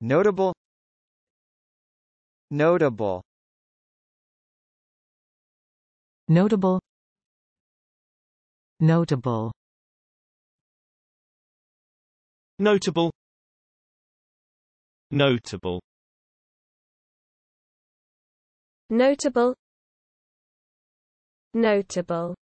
Notable Notable Notable Notable Notable Notable Notable Notable